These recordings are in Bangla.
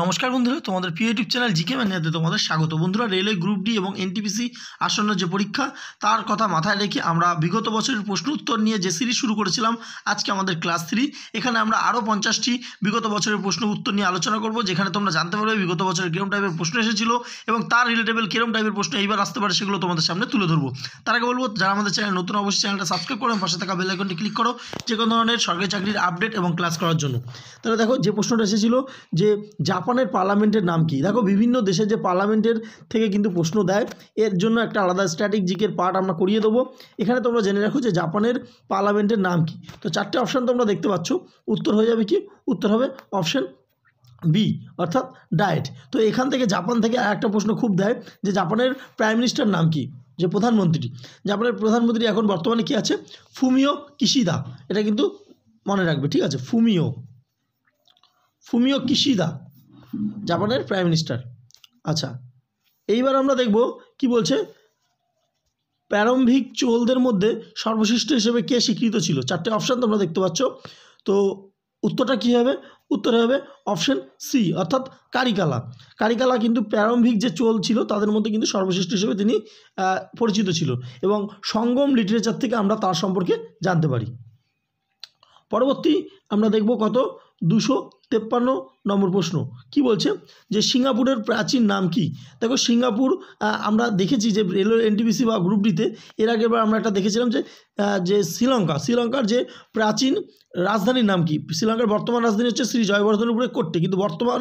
নমস্কার বন্ধুরা তোমাদের প্রিয় ইউটিউব চ্যানেল জিকে ম্যানিয়াতে তোমাদের স্বাগত বন্ধুরা রেলওয়ে গ্রুপ ডি এবং এনটিপিসি আসন্ন যে পরীক্ষা তার কথা মাথায় রেখে আমরা বিগত বছরের প্রশ্ন উত্তর নিয়ে যে সিরিজ শুরু করেছিলাম আজকে আমাদের ক্লাস থ্রি এখানে আমরা আরও পঞ্চাশটি বিগত বছরের প্রশ্ন উত্তর নিয়ে আলোচনা করব যেখানে তোমরা জানতে পারবে বিগত বছরের কিরম টাইপের প্রশ্ন এসেছিল এবং তার রিলেটেবল কিরম টাইপের প্রশ্ন এইবার আসতে পারে সেগুলো তোমাদের সামনে তুলে ধরবো তার আগে বলবো যারা আমাদের চ্যানেল নতুন অবশ্যই চ্যানেলটা সাবস্ক্রাইব করো পাশে থাকা বেল আইকনটি ক্লিক করো যে কোনো ধরনের সরকারি চাকরির আপডেট এবং ক্লাস করার জন্য তাহলে দেখো যে প্রশ্নটা এসেছিল যে জাপানের পার্লামেন্টের নাম কি দেখো বিভিন্ন দেশের যে পার্লামেন্টের থেকে কিন্তু প্রশ্ন দেয় এর জন্য একটা আলাদা স্ট্যাটিক জিকের পার্ট আমরা করিয়ে দেবো এখানে তোমরা জেনে রাখো যে জাপানের পার্লামেন্টের নাম কি তো চারটে অপশান তোমরা দেখতে পাচ্ছ উত্তর হয়ে যাবে কি উত্তর হবে অপশান বি অর্থাৎ ডায়েট তো এখান থেকে জাপান থেকে একটা প্রশ্ন খুব দেয় যে জাপানের প্রাইম মিনিস্টার নাম কি যে প্রধানমন্ত্রী জাপানের প্রধানমন্ত্রী এখন বর্তমানে কি আছে ফুমিও কিশিদা এটা কিন্তু মনে রাখবে ঠিক আছে ফুমিও ফুমিও কিশিদা জাপানের প্রাইম মিনিস্টার আচ্ছা এইবার আমরা দেখব কি বলছে প্রারম্ভিক চোলদের মধ্যে সর্বশ্রেষ্ঠ হিসেবে কে স্বীকৃত ছিল চারটে অপশান তোমরা দেখতে পাচ্ছ তো উত্তরটা কী হবে উত্তর হবে অপশান সি অর্থাৎ কারিকালা কারিকালা কিন্তু প্রারম্ভিক যে চোল ছিল তাদের মধ্যে কিন্তু সর্বশ্রেষ্ঠ হিসেবে তিনি পরিচিত ছিল এবং সঙ্গম লিটারেচার থেকে আমরা তার সম্পর্কে জানতে পারি পরবর্তী আমরা দেখব কত দুশো তেপ্পান্ন নম্বর প্রশ্ন কি বলছে যে সিঙ্গাপুরের প্রাচীন নাম কি দেখো সিঙ্গাপুর আমরা দেখেছি যে রেলওয়ে এনটিবিসি বা গ্রুপ ডিতে এর আগে এবার আমরা একটা দেখেছিলাম যে যে শ্রীলঙ্কা শ্রীলঙ্কার যে প্রাচীন রাজধানীর নাম কি শ্রীলঙ্কার বর্তমান রাজধানী হচ্ছে শ্রী জয়বর্ধনপুরে করতে কিন্তু বর্তমান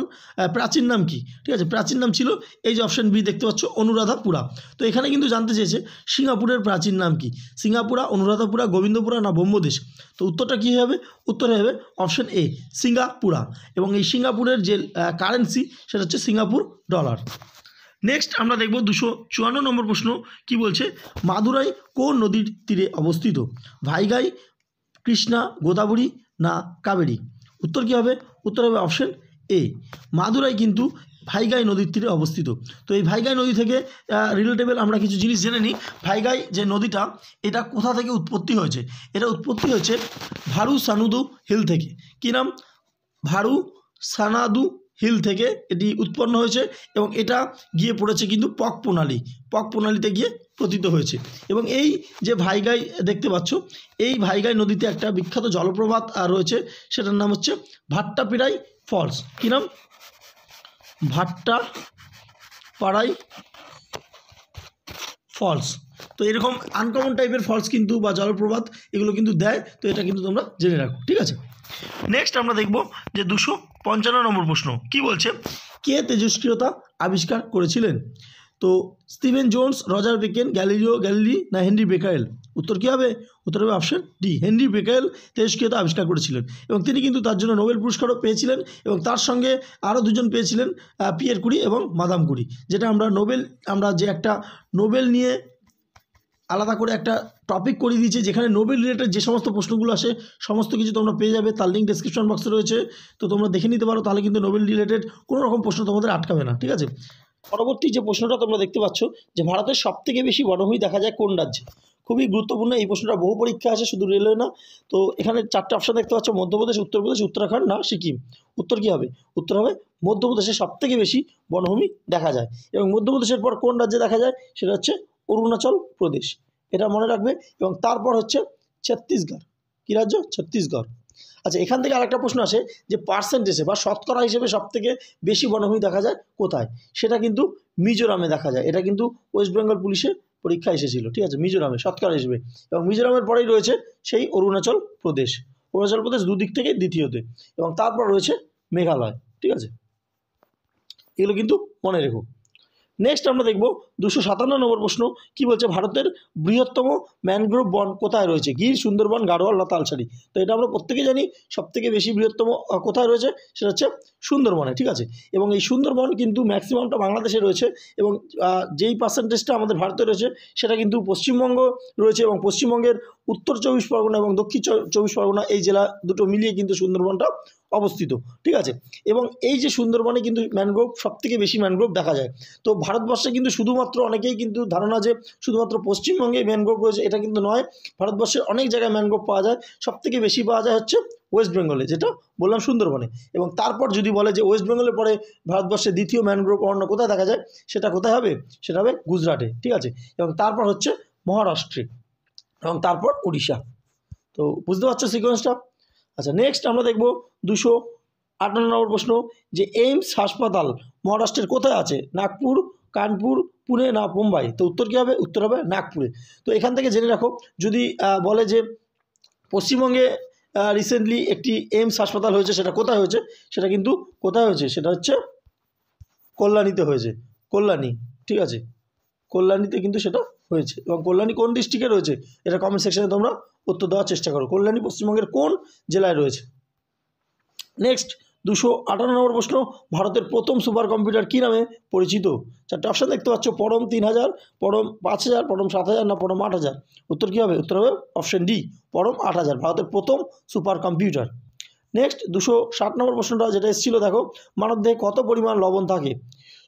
প্রাচীন নাম কি ঠিক আছে প্রাচীন নাম ছিল এই যে অপশান বি দেখতে পাচ্ছ অনুরাধাপুরা তো এখানে কিন্তু জানতে চেয়েছে সিঙ্গাপুরের প্রাচীন নাম কি সিঙ্গাপুরা অনুরাধাপুরা গোবিন্দপুরা না ব্রহ্মদেশ তো উত্তরটা কী হবে উত্তরে হবে অপশান এ সিঙ্গাপুরা এবং এই সিঙ্গাপুরের যে কারেন্সি সেটা হচ্ছে সিঙ্গাপুর ডলার নেক্সট আমরা দেখব দুশো চুয়ান্ন নম্বর প্রশ্ন কি বলছে মাদুরাই কোন নদীর তীরে অবস্থিত ভাইগাই কৃষ্ণা গোদাবরী না কাবেরী উত্তর কী হবে উত্তর হবে অপশন এ মাদুরাই কিন্তু ভাইগাই নদীর তীরে অবস্থিত তো এই ভাইগাই নদী থেকে রিলেটেবল আমরা কিছু জিনিস জেনে নিই ভাইগাই যে নদীটা এটা কোথা থেকে উৎপত্তি হয়েছে এটা উৎপত্তি হয়েছে ভারু সানুদু হিল থেকে কী নাম ভারু সানাদু হিল থেকে এটি উৎপন্ন হয়েছে এবং এটা গিয়ে পড়েছে কিন্তু পক প্রণালী পক প্রণালীতে গিয়ে পতিত হয়েছে এবং এই যে ভাইগাই দেখতে পাচ্ছ এই ভাইগাই নদীতে একটা বিখ্যাত জলপ্রপাত রয়েছে সেটার নাম হচ্ছে ভাট্টাপিড়াই ফলস কী নাম ভাট্টা পাড়াই ফলস তো এরকম আনকমন টাইপের ফলস কিন্তু বা জলপ্রপাত এগুলো কিন্তু দেয় তো এটা কিন্তু তোমরা জেনে রাখো ঠিক আছে নেক্সট আমরা দেখব যে দুশো পঞ্চান্ন নম্বর প্রশ্ন কি বলছে কে তেজস্ক্রিয়তা আবিষ্কার করেছিলেন তো Steven Jones Roger Bacon Galileo Galilei না হেনরি বেকারেল উত্তর কী হবে উত্তর হবে অপশন ডি হেনরি বেকারেল তেজস্ক্রিয়তা আবিষ্কার করেছিলেন এবং তিনি কিন্তু তার জন্য নোবেল পুরস্কারও পেয়েছিলেন এবং তার সঙ্গে আরও দুজন পেয়েছিলেন পিয়ের কুড়ি এবং মাদাম কুড়ি যেটা আমরা নোবেল আমরা যে একটা নোবেল নিয়ে আলাদা করে একটা টপিক করে দিয়েছে যেখানে নোবেল রিলেটেড যে সমস্ত প্রশ্নগুলো আসে সমস্ত কিছু তোমরা পেয়ে যাবে তার লিঙ্ক ডিসক্রিপশন বক্সে রয়েছে তো তোমরা দেখে নিতে পারো তাহলে কিন্তু নোবেল রিলেটেড কোনো রকম প্রশ্ন তোমাদের আটকাবে না ঠিক আছে পরবর্তী যে প্রশ্নটা তোমরা দেখতে পাচ্ছ যে ভারতের সবথেকে বেশি বনভূমি দেখা যায় কোন রাজ্যে খুবই গুরুত্বপূর্ণ এই প্রশ্নটা বহু পরীক্ষা আসে শুধু রেলওয়ে না তো এখানে চারটে অপশান দেখতে পাচ্ছ মধ্যপ্রদেশ উত্তরপ্রদেশ উত্তরাখণ্ড না সিকিম উত্তর কী হবে উত্তর হবে মধ্যপ্রদেশে সব থেকে বেশি বনভূমি দেখা যায় এবং মধ্যপ্রদেশের পর কোন রাজ্যে দেখা যায় সেটা হচ্ছে অরুণাচল প্রদেশ এটা মনে রাখবে এবং তারপর হচ্ছে ছত্তিশগড় কী রাজ্য ছত্তিশগড় আচ্ছা এখান থেকে আরেকটা প্রশ্ন আসে যে পার্সেন্টেজে বা শতকরা হিসেবে সবথেকে বেশি বনভূমি দেখা যায় কোথায় সেটা কিন্তু মিজোরামে দেখা যায় এটা কিন্তু ওয়েস্ট বেঙ্গল পুলিশে পরীক্ষা এসেছিল ঠিক আছে মিজোরামে শতকরা হিসেবে এবং মিজোরামের পরেই রয়েছে সেই অরুণাচল প্রদেশ অরুণাচল প্রদেশ দুদিক থেকে দ্বিতীয়তে এবং তারপর রয়েছে মেঘালয় ঠিক আছে এগুলো কিন্তু মনে রেখো নেক্সট আমরা দেখব দুশো সাতান্ন নম্বর প্রশ্ন কি বলছে ভারতের বৃহত্তম ম্যানগ্রোভ বন কোথায় রয়েছে গির সুন্দরবন গাড়োয়াল না তালসারি তো এটা আমরা প্রত্যেকেই জানি সবথেকে বেশি বৃহত্তম কোথায় রয়েছে সেটা হচ্ছে সুন্দরবনে ঠিক আছে এবং এই সুন্দরবন কিন্তু ম্যাক্সিমামটা বাংলাদেশে রয়েছে এবং যেই পার্সেন্টেজটা আমাদের ভারতে রয়েছে সেটা কিন্তু পশ্চিমবঙ্গ রয়েছে এবং পশ্চিমবঙ্গের উত্তর চব্বিশ পরগনা এবং দক্ষিণ চব্বিশ পরগনা এই জেলা দুটো মিলিয়ে কিন্তু সুন্দরবনটা অবস্থিত ঠিক আছে এবং এই যে সুন্দরবনে কিন্তু ম্যানগ্রোভ সবথেকে বেশি ম্যানগ্রোভ দেখা যায় তো ভারতবর্ষে কিন্তু শুধুমাত্র অনেকেই কিন্তু ধারণা যে শুধুমাত্র পশ্চিমবঙ্গে ম্যানগ্রোভ রয়েছে এটা কিন্তু নয় ভারতবর্ষের অনেক জায়গায় ম্যানগ্রোভ পাওয়া যায় সবথেকে বেশি পাওয়া যায় হচ্ছে ওয়েস্ট বেঙ্গলে যেটা বললাম সুন্দরবনে এবং তারপর যদি বলে যে ওয়েস্ট বেঙ্গলের পরে ভারতবর্ষে দ্বিতীয় ম্যানগ্রোভ অন্য কোথায় দেখা যায় সেটা কোথায় হবে সেটা হবে গুজরাটে ঠিক আছে এবং তারপর হচ্ছে মহারাষ্ট্রে এবং তারপর উড়িষ্যা তো বুঝতে পারছো সিকোয়েন্সটা আচ্ছা নেক্সট আমরা দেখব দুশো আটান্ন নম্বর প্রশ্ন যে এইমস হাসপাতাল মহারাষ্ট্রের কোথায় আছে নাগপুর কানপুর পুনে না মুম্বাই তো উত্তর কী হবে উত্তর হবে নাগপুরে তো এখান থেকে জেনে রাখো যদি বলে যে পশ্চিমবঙ্গে রিসেন্টলি একটি এইমস হাসপাতাল হয়েছে সেটা কোথায় হয়েছে সেটা কিন্তু কোথায় হয়েছে সেটা হচ্ছে কল্যাণীতে হয়েছে কল্যাণী ঠিক আছে কল্যাণীতে কিন্তু সেটা হয়েছে এবং কল্যাণী কোন ডিস্ট্রিক্টে রয়েছে এটা কমেন্ট সেকশানে তোমরা উত্তর দেওয়ার চেষ্টা করো কল্যাণী পশ্চিমবঙ্গের কোন জেলায় রয়েছে নেক্সট দুশো আঠান্ন নম্বর প্রশ্ন ভারতের প্রথম সুপার কম্পিউটার কী নামে পরিচিত চারটে অপশান দেখতে পাচ্ছ পরম তিন হাজার পরম পাঁচ হাজার পরম সাত হাজার না পরম আট হাজার উত্তর কী হবে উত্তর হবে অপশান ডি পরম আট হাজার ভারতের প্রথম সুপার কম্পিউটার নেক্সট দুশো ষাট নম্বর প্রশ্নটা যেটা এসেছিলো দেখো মানবদেহে কত পরিমাণ লবণ থাকে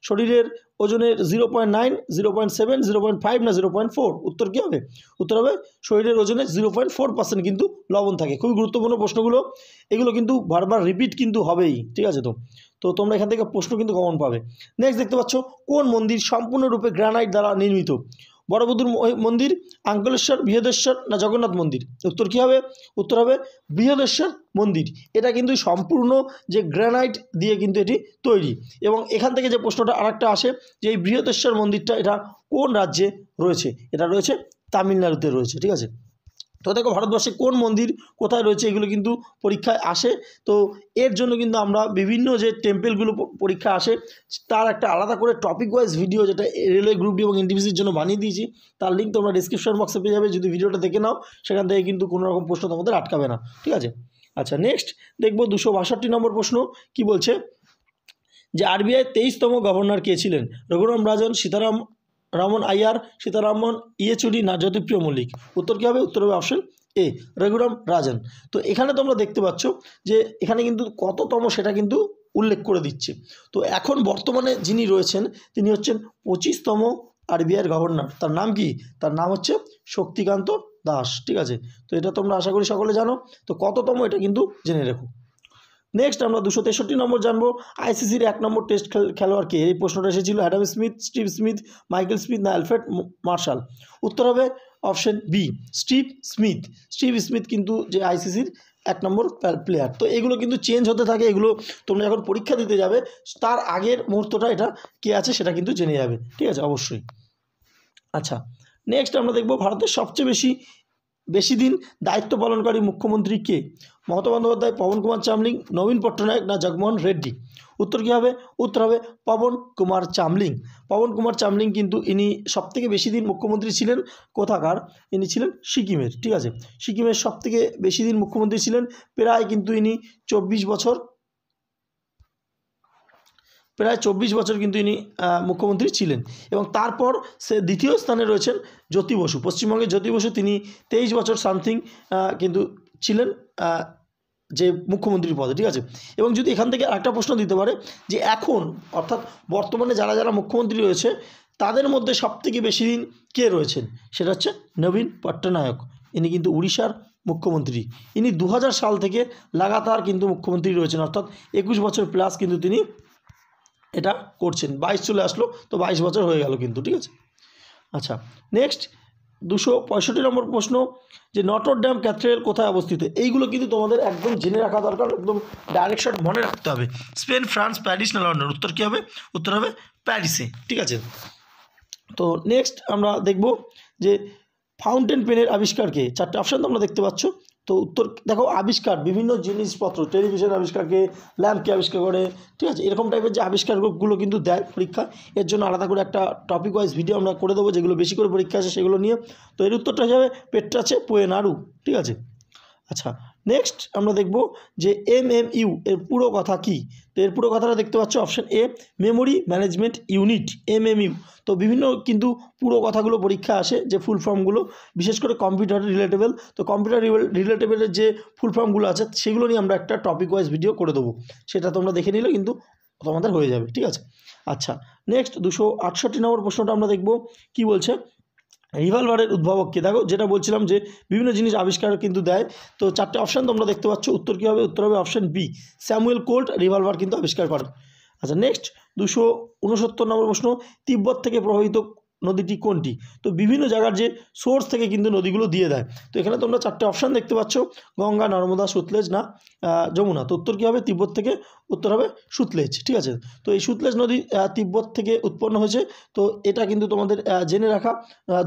শরীরের ওজনের zero point nine zero point seven zero point five না জিরো পয়েন্ট ফোর উত্তর কী হবে উত্তর হবে শরীরের ওজনে জিরো পয়েন্ট ফোর পার্সেন্ট কিন্তু লবণ থাকে খুবই গুরুত্বপূর্ণ প্রশ্নগুলো এগুলো কিন্তু বারবার রিপিট কিন্তু হবেই ঠিক আছে তো তো তোমরা এখান থেকে প্রশ্ন কিন্তু কমন পাবে নেক্সট দেখতে পাচ্ছ কোন মন্দির সম্পূর্ণরূপে গ্রানাইট দ্বারা নির্মিত বড়বধুর মন্দির আঙ্কলেশ্বর বৃহদেশ্বর না জগন্নাথ মন্দির উত্তর কী হবে উত্তর হবে বৃহদেশ্বর মন্দির এটা কিন্তু সম্পূর্ণ যে গ্রানাইট দিয়ে কিন্তু এটি তৈরি এবং এখান থেকে যে প্রশ্নটা আরেকটা আসে যে এই বৃহদেশ্বর মন্দিরটা এটা কোন রাজ্যে রয়েছে এটা রয়েছে তামিলনাড়ুতে রয়েছে ঠিক আছে তো দেখো ভারতবর্ষে কোন মন্দির কোথায় রয়েছে এগুলো কিন্তু পরীক্ষায় আসে তো এর জন্য কিন্তু আমরা বিভিন্ন যে টেম্পেলগুলো পরীক্ষা আসে তার একটা আলাদা করে টপিক ওয়াইজ ভিডিও যেটা রেলওয়ে গ্রুপ এবং এনটিপিসির জন্য বানিয়ে দিয়েছি তার লিঙ্ক তোমরা ডিসক্রিপশন বক্সে পেয়ে যাবে যদি ভিডিওটা দেখে নাও সেখান থেকে কিন্তু কোনো রকম প্রশ্ন তোমাদের আটকাবে না ঠিক আছে আচ্ছা নেক্সট দেখবো দুশো বাষট্টি নম্বর প্রশ্ন কি বলছে যে আরবিআই তেইশতম গভর্নর কে ছিলেন রঘুরাম রাজন সীতারাম রামন আইয়ার সীতারামন ইয়েচুরি না জ্যোতিপ্রিয় মল্লিক উত্তর কী হবে উত্তর হবে অপশন এ রঘুরাম রাজন তো এখানে তোমরা দেখতে পাচ্ছ যে এখানে কিন্তু কততম সেটা কিন্তু উল্লেখ করে দিচ্ছে তো এখন বর্তমানে যিনি রয়েছেন তিনি হচ্ছেন পঁচিশতম আরবিআইয়ের গভর্নর তার নাম কি তার নাম হচ্ছে শক্তিকান্ত দাস ঠিক আছে তো এটা তোমরা আশা করি সকলে জানো তো কততম এটা কিন্তু জেনে রেখো নেক্সট আমরা দুশো তেষট্টি নম্বর জানবো আইসিসির এক নম্বর টেস্ট খেলোয়াড়কে এই প্রশ্নটা এসেছিল Adam Smith Steve Smith Michael Smith না অ্যালফ্রেড মার্শাল উত্তর হবে option B Steve Smith Steve Smith কিন্তু যে আইসিসির এক নম্বর প্লেয়ার তো এগুলো কিন্তু চেঞ্জ হতে থাকে এগুলো তোমরা যখন পরীক্ষা দিতে যাবে তার আগের মুহূর্তটা এটা কে আছে সেটা কিন্তু জেনে যাবে ঠিক আছে অবশ্যই আচ্ছা নেক্সট আমরা দেখব ভারতের সবচেয়ে বেশি বেশি দিন দায়িত্ব পালনকারী মুখ্যমন্ত্রী কে মমতা বন্দ্যোপাধ্যায় পবন কুমার চামলিং নবীন পট্টনায়ক না জগমোহন রেড্ডি উত্তর কী হবে উত্তর হবে পবন কুমার চামলিং পবন কুমার চামলিং কিন্তু ইনি সবথেকে বেশি দিন মুখ্যমন্ত্রী ছিলেন কোথাকার ইনি ছিলেন সিকিমের ঠিক আছে সিকিমের সবথেকে বেশি দিন মুখ্যমন্ত্রী ছিলেন প্রায় কিন্তু ইনি চব্বিশ বছর প্রায় চব্বিশ বছর কিন্তু ইনি মুখ্যমন্ত্রী ছিলেন এবং তারপর সে দ্বিতীয় স্থানে রয়েছেন জ্যোতি বসু পশ্চিমবঙ্গের জ্যোতি বসু তিনি তেইশ বছর সামথিং কিন্তু ছিলেন যে মুখ্যমন্ত্রীর পদে ঠিক আছে এবং যদি এখান থেকে একটা প্রশ্ন দিতে পারে যে এখন অর্থাৎ বর্তমানে যারা যারা মুখ্যমন্ত্রী রয়েছে তাদের মধ্যে সবথেকে বেশি দিন কে রয়েছেন সেটা হচ্ছে নবীন পট্টনায়ক ইনি কিন্তু উড়িষ্যার মুখ্যমন্ত্রী ইনি দু সাল থেকে লাগাতার কিন্তু মুখ্যমন্ত্রী রয়েছেন অর্থাৎ একুশ বছর প্লাস কিন্তু তিনি এটা করছেন বাইশ চলে আসলো তো বাইশ বছর হয়ে গেল কিন্তু ঠিক আছে আচ্ছা নেক্সট দুশো পঁয়ষট্টি নম্বর প্রশ্ন যে নটর ড্যাম ক্যাথেড্রাল কোথায় অবস্থিত এইগুলো কিন্তু তোমাদের একদম জেনে রাখা দরকার একদম ডাইরেকশন মনে রাখতে হবে স্পেন ফ্রান্স প্যারিস না লন্ডন উত্তর কী হবে উত্তর হবে প্যারিসে ঠিক আছে তো নেক্সট আমরা দেখব যে ফাউন্টেন পেনের আবিষ্কারকে চারটে অপশান তো আমরা দেখতে পাচ্ছ তো উত্তর দেখো আবিষ্কার বিভিন্ন জিনিসপত্র টেলিভিশন আবিষ্কারকে ল্যাম্পকে আবিষ্কার করে ঠিক আছে এরকম টাইপের যে আবিষ্কারগুলো কিন্তু দেয় পরীক্ষা এর জন্য আলাদা করে একটা টপিক ওয়াইজ ভিডিও আমরা করে দেবো যেগুলো বেশি করে পরীক্ষা আসে সেগুলো নিয়ে তো এর উত্তরটা হিসাবে পেট্রাচে পোয়েনারু ঠিক আছে আচ্ছা নেক্সট আমরা দেখব যে এম এম ইউ এর পুরো কথা কি তো এর পুরো কথাটা দেখতে পাচ্ছ option A memory management unit M M U তো বিভিন্ন কিন্তু পুরো কথাগুলো পরীক্ষা আসে যে ফুল ফর্মগুলো বিশেষ করে কম্পিউটার রিলেটেবল তো কম্পিউটার রিলেটেবলের যে ফুল ফর্মগুলো আছে সেগুলো নিয়ে আমরা একটা টপিক ওয়াইজ ভিডিও করে দেবো সেটা তোমরা দেখে নিলে কিন্তু তোমাদের হয়ে যাবে ঠিক আছে আচ্ছা নেক্সট দুশো আটষট্টি নম্বর প্রশ্নটা আমরা দেখব কি বলছে রিভলভারের উদ্ভাবক কে দেখো যেটা বলছিলাম যে বিভিন্ন জিনিস আবিষ্কার কিন্তু দেয় তো চারটে অপশান তোমরা দেখতে পাচ্ছ উত্তর কী হবে উত্তর হবে option B Samuel Colt revolver কিন্তু আবিষ্কার করেন আচ্ছা নেক্সট দুশো উনসত্তর নম্বর প্রশ্ন তিব্বত থেকে প্রভাবিত নদীটি কোনটি তো বিভিন্ন জায়গার যে সোর্স থেকে কিন্তু নদীগুলো দিয়ে দেয় তো এখানে তোমরা চারটে অপশান দেখতে পাচ্ছ গঙ্গা নর্মদা সুতলেজ না যমুনা তো উত্তর কী হবে তিব্বত থেকে উত্তর হবে সুতলেজ ঠিক আছে তো এই সুতলেজ নদী তিব্বত থেকে উৎপন্ন হয়েছে তো এটা কিন্তু তোমাদের জেনে রাখা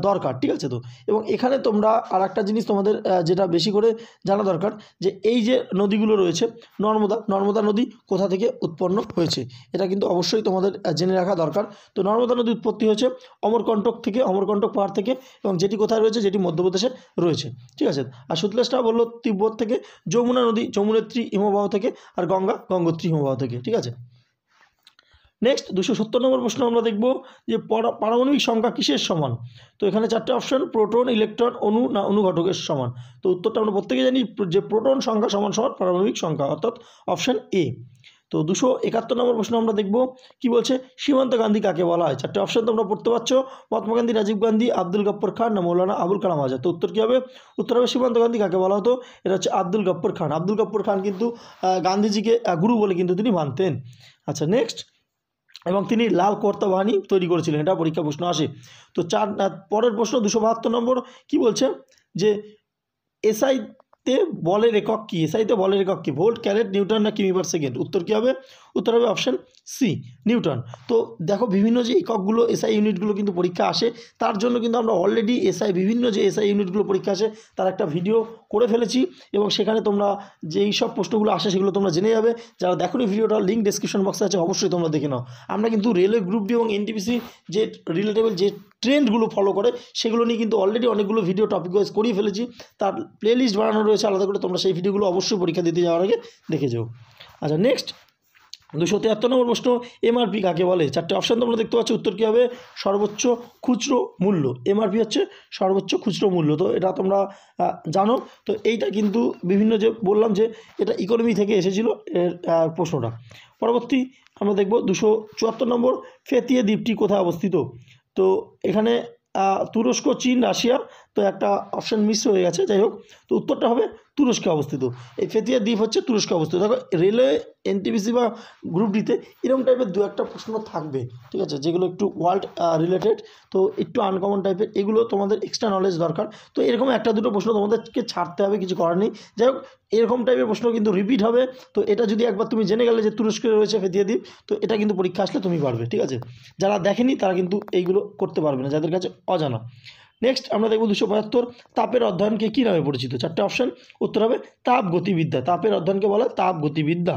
দরকার ঠিক আছে তো এবং এখানে তোমরা আর একটা জিনিস তোমাদের যেটা বেশি করে জানা দরকার যে এই যে নদীগুলো রয়েছে নর্মদা নর্মদা নদী কোথা থেকে উৎপন্ন হয়েছে এটা কিন্তু অবশ্যই তোমাদের জেনে রাখা দরকার তো নর্মদা নদী উৎপত্তি হয়েছে অমর অমরকণ্টক থেকে অমরকণ্টক পাহাড় থেকে এবং যেটি কোথায় রয়েছে যেটি মধ্যপ্রদেশে রয়েছে ঠিক আছে আর সুতলেশটা বললো তিব্বত থেকে যমুনা নদী যমুনেত্রী হিমবাহ থেকে আর গঙ্গা গঙ্গোত্রী হিমবাহ থেকে ঠিক আছে নেক্সট দুশো সত্তর নম্বর প্রশ্ন আমরা দেখব যে পারমাণবিক সংখ্যা কিসের সমান তো এখানে চারটে অপশন প্রোটন ইলেকট্রন অনু না অনুঘটকের সমান তো উত্তরটা আমরা প্রত্যেকে জানি যে প্রোটন সংখ্যা সমান সমান পারমাণবিক সংখ্যা অর্থাৎ অপশন এ তো দুশো একাত্তর নম্বর প্রশ্ন আমরা দেখব কি বলছে সীমান্ত গান্ধী কাকে বলা হয় চারটে অপশন তোমরা পড়তে পারছো মহাত্মা গান্ধী রাজীব গান্ধী আব্দুল গপ্পর খান না মৌলানা আবুল কালাম আজাদ তো উত্তর কী হবে উত্তর হবে সীমান্ত গান্ধী কাকে বলা হতো এটা হচ্ছে আব্দুল গপ্পর খান আব্দুল গপ্পর খান কিন্তু গান্ধীজিকে গুরু বলে কিন্তু তিনি মানতেন আচ্ছা নেক্সট এবং তিনি লাল কর্তা বাহিনী তৈরি করেছিলেন এটা পরীক্ষা প্রশ্ন আসে তো চার পরের প্রশ্ন দুশো বাহাত্তর নম্বর কি বলছে যে এসআই তে বলের একক কী এসআইতে বলের একক কী ভোল্ট ক্যারেট নিউটন না কিমি পার সেকেন্ড উত্তর কী হবে উত্তর হবে অপশান সি নিউটন তো দেখো বিভিন্ন যে এককগুলো এসআই ইউনিটগুলো কিন্তু পরীক্ষা আসে তার জন্য কিন্তু আমরা অলরেডি এসআই বিভিন্ন যে এসআই ইউনিটগুলো পরীক্ষা আসে তার একটা ভিডিও করে ফেলেছি এবং সেখানে তোমরা যেই সব প্রশ্নগুলো আসে সেগুলো তোমরা জেনে যাবে যারা দেখো ভিডিওটা লিঙ্ক ডিসক্রিপশন বক্সে আছে অবশ্যই তোমরা দেখে নাও আমরা কিন্তু রেলওয়ে গ্রুপ ডি এবং এনটিপিসি যে রিলেটেবল যে ট্রেন্ডগুলো ফলো করে সেগুলো নিয়ে কিন্তু অলরেডি অনেকগুলো ভিডিও টপিক ওয়াইজ করিয়ে ফেলেছি তার প্লেলিস্ট বানানো রয়েছে আলাদা করে তোমরা সেই ভিডিওগুলো অবশ্যই পরীক্ষা দিতে যাওয়ার আগে দেখে যাও আচ্ছা নেক্সট দুশো তিয়াত্তর নম্বর প্রশ্ন এমআরপি কাকে বলে চারটে অপশান তোমরা দেখতে পাচ্ছ উত্তর কী হবে সর্বোচ্চ খুচরো মূল্য এমআরপি হচ্ছে সর্বোচ্চ খুচরো মূল্য তো এটা তোমরা জানো তো এইটা কিন্তু বিভিন্ন যে বললাম যে এটা ইকোনমি থেকে এসেছিলো এর প্রশ্নটা পরবর্তী আমরা দেখব দুশো চুয়াত্তর নম্বর ফেতিয়ে দ্বীপটি কোথায় অবস্থিত তো এখানে তুরস্ক চীন রাশিয়া তো একটা অপশান মিস হয়ে গেছে যাই হোক তো উত্তরটা হবে তুরস্কে অবস্থিত এই ফেতিয়া দ্বীপ হচ্ছে তুরস্কে অবস্থিত দেখো রেলওয়ে এনটিপিসি বা গ্রুপ ডিতে এরকম টাইপের দু একটা প্রশ্ন থাকবে ঠিক আছে যেগুলো একটু ওয়ার্ল্ড রিলেটেড তো একটু আনকমন টাইপের এগুলো তোমাদের এক্সট্রা নলেজ দরকার তো এরকম একটা দুটো প্রশ্ন তোমাদেরকে ছাড়তে হবে কিছু করার নেই যাই হোক এরকম টাইপের প্রশ্ন কিন্তু রিপিট হবে তো এটা যদি একবার তুমি জেনে গেলে যে তুরস্কে রয়েছে ফেতিয়া দ্বীপ তো এটা কিন্তু পরীক্ষা আসলে তুমি পারবে ঠিক আছে যারা দেখেনি তারা কিন্তু এইগুলো করতে পারবে না যাদের কাছে অজানা নেক্সট আমরা দেখব দুশো পঁচাত্তর তাপের অধ্যয়নকে কী নামে পরিচিত চারটে অপশান উত্তর হবে তাপ গতিবিদ্যা তাপের অধ্যয়নকে বলা তাপ গতিবিদ্যা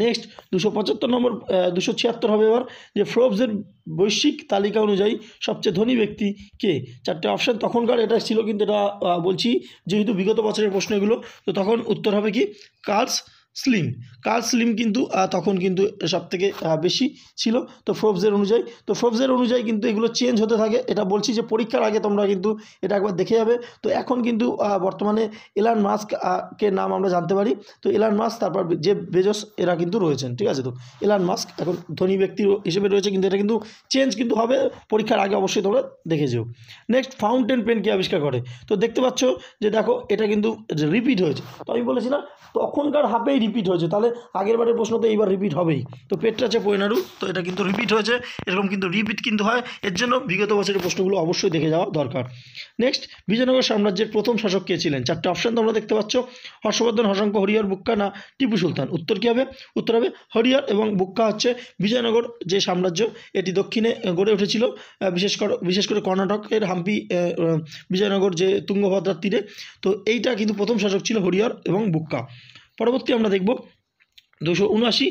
নেক্সট দুশো পঁচাত্তর নম্বর দুশো ছিয়াত্তর হবে এবার যে ফ্রোবসের বৈশ্বিক তালিকা অনুযায়ী সবচেয়ে ধনী ব্যক্তি কে চারটে অপশান তখনকার এটা ছিল কিন্তু এটা বলছি যেহেতু বিগত বছরের প্রশ্ন এগুলো তো তখন উত্তর হবে কি কার্লস স্লিম কার্ল স্লিম কিন্তু তখন কিন্তু সব থেকে বেশি ছিল তো ফ্রোবসের অনুযায়ী তো ফ্রোবসের অনুযায়ী কিন্তু এগুলো চেঞ্জ হতে থাকে এটা বলছি যে পরীক্ষার আগে তোমরা কিন্তু এটা একবার দেখে যাবে তো এখন কিন্তু বর্তমানে এলান মাস্ক কে নাম আমরা জানতে পারি তো এলান মাস্ক তারপর যে বেজস এরা কিন্তু রয়েছেন ঠিক আছে তো এলান মাস্ক এখন ধনী ব্যক্তি হিসেবে রয়েছে কিন্তু এটা কিন্তু চেঞ্জ কিন্তু হবে পরীক্ষার আগে অবশ্যই তোমরা দেখে যেও নেক্সট ফাউন্টেন পেনকে আবিষ্কার করে তো দেখতে পাচ্ছ যে দেখো এটা কিন্তু রিপিট হয়েছে তো আমি বলেছিলাম তখনকার হাফেই রিপিট হয়েছে তাহলে আগের বারের প্রশ্ন তো এইবার রিপিট হবেই তো পেটটা আছে পয়নারু তো এটা কিন্তু রিপিট হয়েছে এরকম কিন্তু রিপিট কিন্তু হয় এর জন্য বিগত বছরের প্রশ্নগুলো অবশ্যই দেখে যাওয়া দরকার নেক্সট বিজয়নগর সাম্রাজ্যের প্রথম শাসক কে ছিলেন চারটে অপশান তোমরা দেখতে পাচ্ছ হর্ষবর্ধন হসংখ্য হরিহর বুক্কা না টিপু সুলতান উত্তর কী হবে উত্তর হবে হরিহর এবং বুক্কা হচ্ছে বিজয়নগর যে সাম্রাজ্য এটি দক্ষিণে গড়ে উঠেছিল বিশেষ করে বিশেষ করে কর্ণাটকের হাম্পি বিজয়নগর যে তুঙ্গভদ্রার তীরে তো এইটা কিন্তু প্রথম শাসক ছিল হরিহর এবং বুক্কা পরবর্তী আমরা দেখব দুশো উনআশি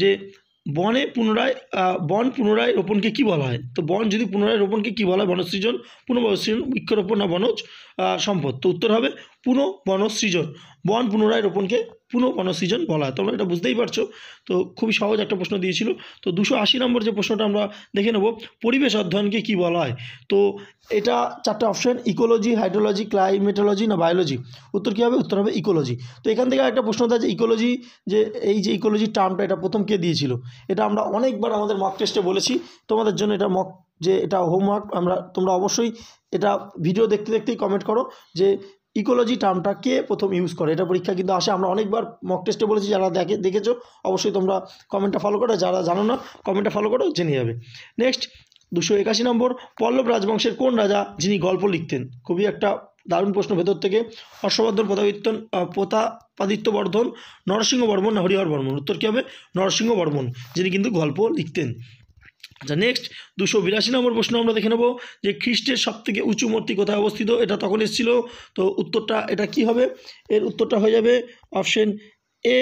যে বনে পুনরায় বন পুনরায় রোপণকে কি বলা হয় তো বন যদি পুনরায় রোপণকে কি বলা হয় বনসৃজন পুনঃবনসৃজন বৃক্ষরোপণ না বনজ সম্পদ তো উত্তর হবে পুনঃ বনসৃজন বন পুনরায় রোপণকে সিজন বলা হয় তোমরা এটা বুঝতেই পারছো তো খুবই সহজ একটা প্রশ্ন দিয়েছিল তো দুশো আশি নম্বর যে প্রশ্নটা আমরা দেখে নেব পরিবেশ অধ্যয়নকে কি বলা হয় তো এটা চারটা অপশন ইকোলজি হাইড্রোলজি ক্লাইমেটোলজি না বায়োলজি উত্তর কী হবে উত্তর হবে ইকোলজি তো এখান থেকে একটা প্রশ্ন থাকে যে ইকোলজি যে এই যে ইকোলজি টার্মটা এটা প্রথম কে দিয়েছিল এটা আমরা অনেকবার আমাদের মক টেস্টে বলেছি তোমাদের জন্য এটা মক যে এটা হোমওয়ার্ক আমরা তোমরা অবশ্যই এটা ভিডিও দেখতে দেখতেই কমেন্ট করো যে ইকোলজি টার্মটা কে প্রথম ইউজ করে এটা পরীক্ষা কিন্তু আসে আমরা অনেকবার মক টেস্টে বলেছি যারা দেখে দেখেছো অবশ্যই তোমরা কমেন্টটা ফলো করো যারা জানো না কমেন্টটা ফলো করো জেনে যাবে নেক্সট দুশো একাশি নম্বর পল্লব রাজবংশের কোন রাজা যিনি গল্প লিখতেন খুবই একটা দারুণ প্রশ্ন ভেতর থেকে হর্ষবর্ধন প্রতাদিত্য প্রতাপাদিত্য বর্ধন নরসিংহ বর্মন না হরিহর বর্মন উত্তর কী হবে নরসিংহ বর্মন যিনি কিন্তু গল্প লিখতেন আচ্ছা নেক্সট দুশো বিরাশি নম্বর প্রশ্ন আমরা দেখে নেব যে খ্রিস্টের সব থেকে উঁচু মূর্তি কোথায় অবস্থিত এটা তখন এসেছিল তো উত্তরটা এটা কি হবে এর উত্তরটা হয়ে যাবে অপশন এ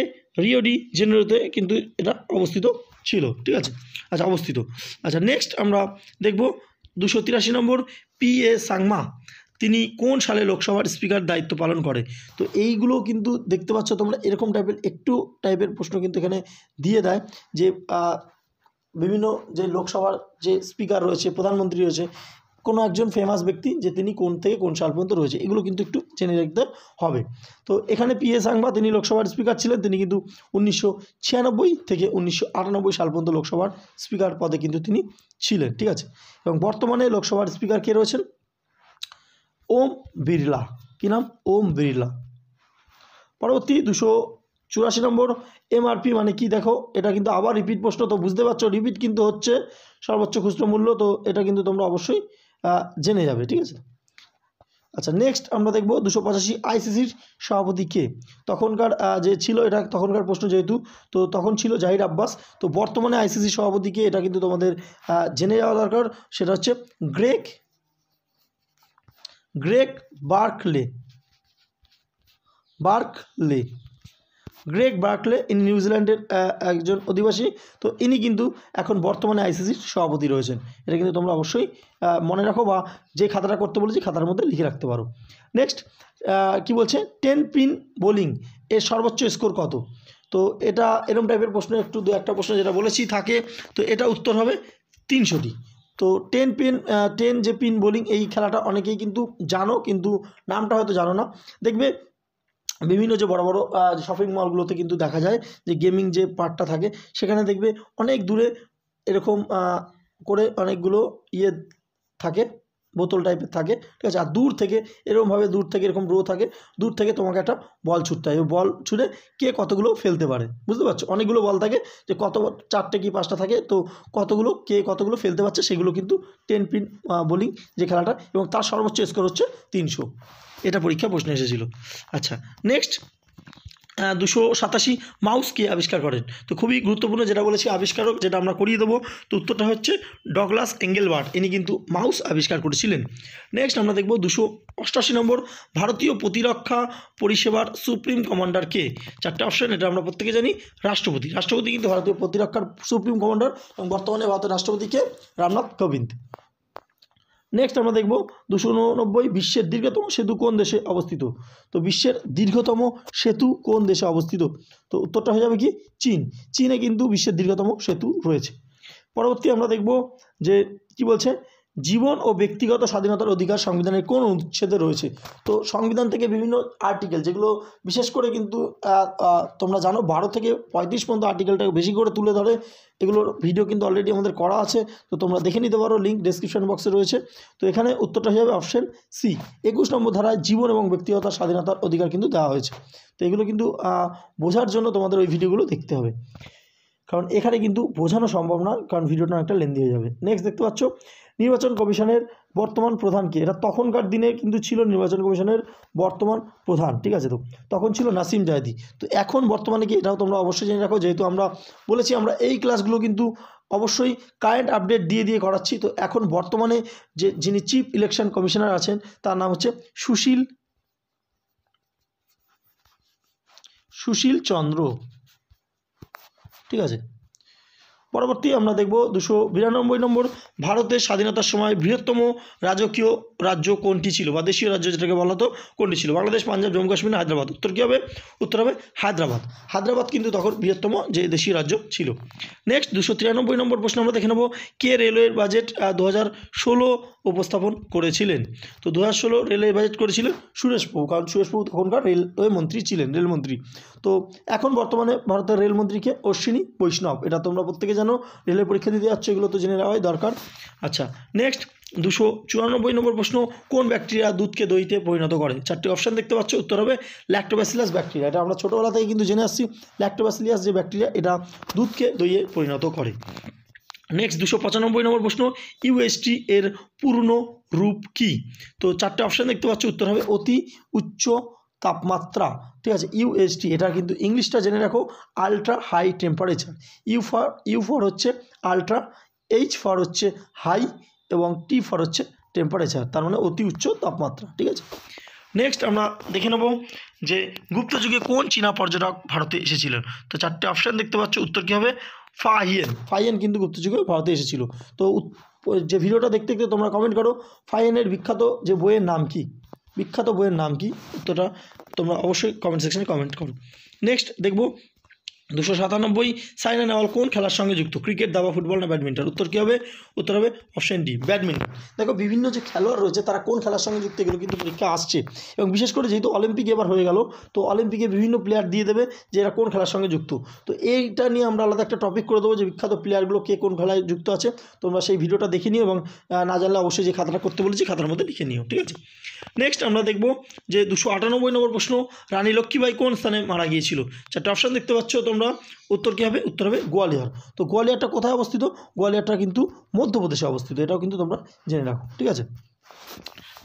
রিওডি জেনারেতে কিন্তু এটা অবস্থিত ছিল ঠিক আছে আচ্ছা অবস্থিত আচ্ছা নেক্সট আমরা দেখব দুশো তিরাশি নম্বর পি এ সাংমা তিনি কোন সালে লোকসভার স্পিকার দায়িত্ব পালন করে তো এইগুলো কিন্তু দেখতে পাচ্ছ তোমরা এরকম টাইপের একটু টাইপের প্রশ্ন কিন্তু এখানে দিয়ে দেয় যে বিভিন্ন যে লোকসভার যে স্পিকার রয়েছে প্রধানমন্ত্রী রয়েছে কোনো একজন ফেমাস ব্যক্তি যে তিনি কোন থেকে কোন সাল পর্যন্ত রয়েছে এগুলো কিন্তু একটু জেনে রাখতে হবে তো এখানে পি এ সাংবা তিনি লোকসভার স্পিকার ছিলেন তিনি কিন্তু উনিশশো থেকে উনিশশো সাল পর্যন্ত লোকসভার স্পিকার পদে কিন্তু তিনি ছিলেন ঠিক আছে এবং বর্তমানে লোকসভার স্পিকার কে রয়েছেন ওম বিড়লা কী নাম ওম বিড়লা পরবর্তী দুশো চুরাশি নম্বর এমআরপি মানে কি দেখো এটা কিন্তু আবার রিপিট প্রশ্ন তো বুঝতে পারছো রিপিট কিন্তু হচ্ছে সর্বোচ্চ খুচরো মূল্য তো এটা কিন্তু তোমরা অবশ্যই জেনে যাবে ঠিক আছে আচ্ছা নেক্সট আমরা দেখব দুশো পঁচাশি আইসিসির সভাপতি কে তখনকার যে ছিল এটা তখনকার প্রশ্ন যেহেতু তো তখন ছিল জাহির আব্বাস তো বর্তমানে আইসিসির সভাপতি কে এটা কিন্তু তোমাদের জেনে যাওয়া দরকার সেটা হচ্ছে Greg Greg Barclay Barclay Greg Barclay ইনি নিউজিল্যান্ডের একজন অধিবাসী তো ইনি কিন্তু এখন বর্তমানে আইসিসির সভাপতি রয়েছেন এটা কিন্তু তোমরা অবশ্যই মনে রাখো বা যে খাতাটা করতে বলেছি খাতার মধ্যে লিখে রাখতে পারো নেক্সট কি বলছে টেন পিন বোলিং এর সর্বোচ্চ স্কোর কত তো এটা এরম টাইপের প্রশ্ন একটু দু একটা প্রশ্ন যেটা বলেছি থাকে তো এটা উত্তর হবে তিনশোটি তো টেন পিন টেন যে পিন বোলিং এই খেলাটা অনেকেই কিন্তু জানো কিন্তু নামটা হয়তো জানো না দেখবে বিভিন্ন যে বড় বড় শপিং মলগুলোতে কিন্তু দেখা যায় যে গেমিং যে পার্টটা থাকে সেখানে দেখবে অনেক দূরে এরকম করে অনেকগুলো ইয়ে থাকে বোতল টাইপের থাকে ঠিক আছে আর দূর থেকে এরকমভাবে দূর থেকে এরকম রো থাকে দূর থেকে তোমাকে একটা বল ছুটতে হয় বল ছুটে কে কতগুলো ফেলতে পারে বুঝতে পারছো অনেকগুলো বল থাকে যে কত চারটে কি পাঁচটা থাকে তো কতগুলো কে কতগুলো ফেলতে পারছে সেগুলো কিন্তু টেন পিন বোলিং যে খেলাটা এবং তার সর্বোচ্চ স্কোর হচ্ছে তিনশো এটা পরীক্ষা প্রশ্ন এসেছিল আচ্ছা নেক্সট দুশো সাতাশি মাউসকে আবিষ্কার করেন তো খুবই গুরুত্বপূর্ণ যেটা বলেছি আবিষ্কারক যেটা আমরা করিয়ে দেবো তো উত্তরটা হচ্ছে ডগলাস এঙ্গেলবার্ট ইনি কিন্তু মাউস আবিষ্কার করেছিলেন নেক্সট আমরা দেখব দুশো অষ্টাশি নম্বর ভারতীয় প্রতিরক্ষা পরিষেবার সুপ্রিম কমান্ডার কে চারটে অপশন এটা আমরা প্রত্যেকে জানি রাষ্ট্রপতি রাষ্ট্রপতি কিন্তু ভারতীয় প্রতিরক্ষার সুপ্রিম কমান্ডার এবং বর্তমানে ভারতের রাষ্ট্রপতিকে রামনাথ কোবিন্দ নেক্সট আমরা দেখব দুশো উননব্বই বিশ্বের দীর্ঘতম সেতু কোন দেশে অবস্থিত তো বিশ্বের দীর্ঘতম সেতু কোন দেশে অবস্থিত তো উত্তরটা হয়ে যাবে কি চীন চীনে কিন্তু বিশ্বের দীর্ঘতম সেতু রয়েছে পরবর্তী আমরা দেখব যে কি বলছে জীবন ও ব্যক্তিগত স্বাধীনতার অধিকার সংবিধানের কোন অনুচ্ছেদে রয়েছে তো সংবিধান থেকে বিভিন্ন আর্টিকেল যেগুলো বিশেষ করে কিন্তু তোমরা জানো বারো থেকে পঁয়ত্রিশ পর্যন্ত আর্টিকেলটাকে বেশি করে তুলে ধরে এগুলোর ভিডিও কিন্তু অলরেডি আমাদের করা আছে তো তোমরা দেখে নিতে পারো লিঙ্ক ডিসক্রিপশন বক্সে রয়েছে তো এখানে উত্তরটা হয়ে যাবে অপশন সি একুশ নম্বর ধারায় জীবন এবং ব্যক্তিগত স্বাধীনতার অধিকার কিন্তু দেওয়া হয়েছে তো এগুলো কিন্তু বোঝার জন্য তোমাদের ওই ভিডিওগুলো দেখতে হবে কারণ এখানে কিন্তু বোঝানো সম্ভব না কারণ ভিডিওটা একটা লেন্দি হয়ে যাবে নেক্সট দেখতে পাচ্ছ নির্বাচন কমিশনের বর্তমান প্রধানকে এটা তখনকার দিনে কিন্তু ছিল নির্বাচন কমিশনের বর্তমান প্রধান ঠিক আছে তো তখন ছিল নাসিম জায়দি তো এখন বর্তমানে কি এটাও তোমরা অবশ্যই জেনে রাখো যেহেতু আমরা বলেছি আমরা এই ক্লাসগুলো কিন্তু অবশ্যই কারেন্ট আপডেট দিয়ে দিয়ে করাচ্ছি তো এখন বর্তমানে যে যিনি চিফ ইলেকশন কমিশনার আছেন তার নাম হচ্ছে সুশীল সুশীল চন্দ্র ঠিক আছে পরবর্তী আমরা দেখব দুশো বিরানব্বই নম্বর ভারতের স্বাধীনতার সময় বৃহত্তম রাজকীয় রাজ্য কোনটি ছিল বা দেশীয় রাজ্য যেটাকে বলা হতো কোনটি ছিল বাংলাদেশ পাঞ্জাব জম্মু কাশ্মীর হায়দ্রাবাদ উত্তর কী হবে উত্তর হবে হায়দ্রাবাদ হায়দ্রাবাদ কিন্তু তখন বৃহত্তম যে দেশীয় রাজ্য ছিল নেক্সট দুশো তিরানব্বই নম্বর প্রশ্ন আমরা দেখে নেব কে রেলওয়ের বাজেট দু হাজার ষোলো উপস্থাপন করেছিলেন তো দু হাজার ষোলো রেলওয়ে বাজেট করেছিলেন সুরেশ প্রভু কারণ সুরেশ প্রভু তখনকার রেলওয়ে মন্ত্রী ছিলেন রেলমন্ত্রী তো এখন বর্তমানে ভারতের রেলমন্ত্রীকে অশ্বিনী বৈষ্ণব এটা তোমরা প্রত্যেকে জানো রেলের পরীক্ষা দিতে যাচ্ছে এগুলো তো জেনে নেওয়াই দরকার আচ্ছা নেক্সট দুশো চুরানব্বই নম্বর প্রশ্ন কোন ব্যাকটেরিয়া দুধকে দইতে পরিণত করে চারটি অপশান দেখতে পাচ্ছ উত্তর হবে ল্যাক্টোব্যাসিলাস ব্যাকটেরিয়া এটা আমরা ছোটোবেলা থেকে কিন্তু জেনে আসছি ল্যাক্টোব্যাসিলিয়াস যে ব্যাকটেরিয়া এটা দুধকে দইয়ে পরিণত করে নেক্সট দুশো পঁচানব্বই নম্বর প্রশ্ন ইউএসটি এর পূর্ণ রূপ কি তো চারটে অপশান দেখতে পাচ্ছ উত্তর হবে অতি উচ্চ তাপমাত্রা ঠিক আছে ইউএসটি এটা কিন্তু ইংলিশটা জেনে রাখো ultra high temperature U for U হচ্ছে আলট্রা এইচ ফর হচ্ছে হাই এবং টি ফর হচ্ছে টেম্পারেচার তার মানে অতি উচ্চ তাপমাত্রা ঠিক আছে নেক্সট আমরা দেখে নেব যে গুপ্ত যুগে কোন চীনা পর্যটক ভারতে এসেছিলেন তো চারটে অপশান দেখতে পাচ্ছ উত্তর কী হবে ফাহিয়েন ফাহিয়েন কিন্তু গুপ্ত যুগে ভারতে এসেছিল তো যে ভিডিওটা দেখতে দেখতে তোমরা কমেন্ট করো ফাহিয়েনের বিখ্যাত যে বইয়ের নাম কি বিখ্যাত বইয়ের নাম কি উত্তরটা তোমরা অবশ্যই কমেন্ট সেকশানে কমেন্ট করো নেক্সট দেখবো দুশো সাতানব্বই সাইনা নেওয়াল কোন খেলার সঙ্গে যুক্ত ক্রিকেট দাবা ফুটবল না ব্যাডমিন্টন উত্তর কী হবে উত্তর হবে অপশন ডি ব্যাডমিন্টন দেখো বিভিন্ন যে খেলোয়াড় রয়েছে তারা কোন খেলার সঙ্গে যুক্ত এগুলো কিন্তু পরীক্ষা আসছে এবং বিশেষ করে যেহেতু অলিম্পিক এবার হয়ে গেল তো অলিম্পিকে বিভিন্ন প্লেয়ার দিয়ে দেবে যে এরা কোন খেলার সঙ্গে যুক্ত তো এইটা নিয়ে আমরা আলাদা একটা টপিক করে দেবো যে বিখ্যাত প্লেয়ারগুলো কে কোন খেলায় যুক্ত আছে তোমরা সেই ভিডিওটা দেখে নিও এবং না জানলে অবশ্যই যে খাতাটা করতে বলেছি খাতার মধ্যে লিখে নিও ঠিক আছে নেক্সট আমরা দেখব যে দুশো আটানব্বই নম্বর প্রশ্ন রানী লক্ষ্মীবাই কোন স্থানে মারা গিয়েছিল চারটা অপশান দেখতে পাচ্ছ তোমরা তোমরা উত্তর কী হবে উত্তর হবে গোয়ালিয়র তো গোয়ালিয়রটা কোথায় অবস্থিত গোয়ালিয়রটা কিন্তু মধ্যপ্রদেশে অবস্থিত এটাও কিন্তু তোমরা জেনে রাখো ঠিক আছে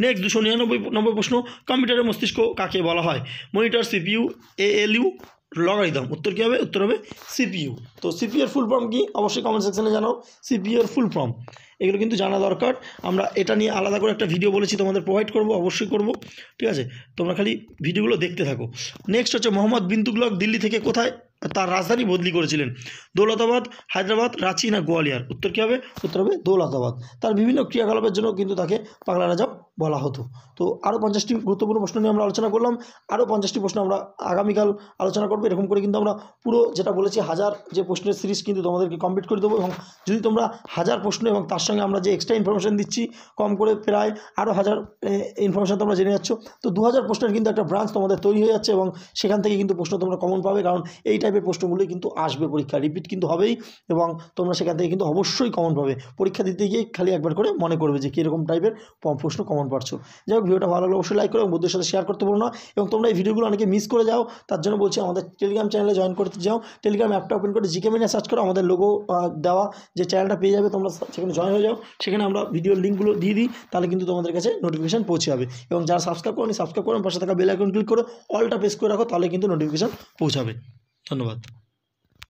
নেক্সট দুশো নিরানব্বই নম্বর প্রশ্ন কম্পিউটারের মস্তিষ্ক কাকে বলা হয় মনিটর সিপিইউ এএলইউ লগারিদম উত্তর কী হবে উত্তর হবে সিপিইউ তো সিপিইউর ফুল ফর্ম কী অবশ্যই কমেন্ট সেকশানে জানাও সিপিইউর ফুল ফর্ম এগুলো কিন্তু জানা দরকার আমরা এটা নিয়ে আলাদা করে একটা ভিডিও বলেছি তোমাদের প্রোভাইড করব অবশ্যই করব ঠিক আছে তোমরা খালি ভিডিওগুলো দেখতে থাকো নেক্সট হচ্ছে মোহাম্মদ বিন্দুগলক দিল্লি থেকে কোথায় তার রাজধানী বদলি করেছিলেন দৌলতাবাদ হায়দ্রাবাদ রাঁচি না গোয়ালিয়ার উত্তর কী হবে উত্তর হবে দৌলতাবাদ তার বিভিন্ন ক্রিয়াকলাপের জন্য কিন্তু তাকে বাংলা রাজা বলা হতো তো আরও পঞ্চাশটি গুরুত্বপূর্ণ প্রশ্ন নিয়ে আমরা আলোচনা করলাম আরও পঞ্চাশটি প্রশ্ন আমরা আগামীকাল আলোচনা করবো এরকম করে কিন্তু আমরা পুরো যেটা বলেছি হাজার যে প্রশ্নের সিরিজ কিন্তু তোমাদেরকে কমপ্লিট করে দেবো এবং যদি তোমরা হাজার প্রশ্ন এবং তার সঙ্গে আমরা যে এক্সট্রা ইনফরমেশান দিচ্ছি কম করে প্রায় আরও হাজার ইনফরমেশান তোমরা জেনে যাচ্ছ তো দু হাজার প্রশ্নের কিন্তু একটা ব্রাঞ্চ তোমাদের তৈরি হয়ে যাচ্ছে এবং সেখান থেকে কিন্তু প্রশ্ন তোমরা কমন পাবে কারণ এই টাইপের প্রশ্নগুলোই কিন্তু আসবে পরীক্ষা রিপিট কিন্তু হবেই এবং তোমরা সেখান থেকে কিন্তু অবশ্যই কমন পাবে পরীক্ষা দিতে গিয়ে খালি একবার করে মনে করবে যে কীরকম টাইপের প্রশ্ন কমন পারছো যাই হোক ভিডিওটা ভালো লাগলে অবশ্যই লাইক করো এবং বন্ধুদের সাথে শেয়ার করতে বলো না এবং তোমরা এই ভিডিওগুলো অনেকে মিস করে যাও তার জন্য বলছি আমাদের টেলিগ্রাম চ্যানেলে জয়েন করতে যাও টেলিগ্রাম অ্যাপটা ওপেন করে জিকে সার্চ করো আমাদের লোগো দেওয়া যে চ্যানেলটা পেয়ে যাবে তোমরা সেখানে জয়েন হয়ে যাও সেখানে আমরা ভিডিও লিঙ্কগুলো দিয়ে দিই তাহলে কিন্তু তোমাদের কাছে নোটিফিকেশান পৌঁছে যাবে এবং যারা সাবস্ক্রাইব করো সাবস্ক্রাইব করো পাশে থাকা বেল আইকন ক্লিক করে অলটা প্রেস করে রাখো তাহলে কিন্তু নোটিফিকেশান পৌঁছাবে ধন্যবাদ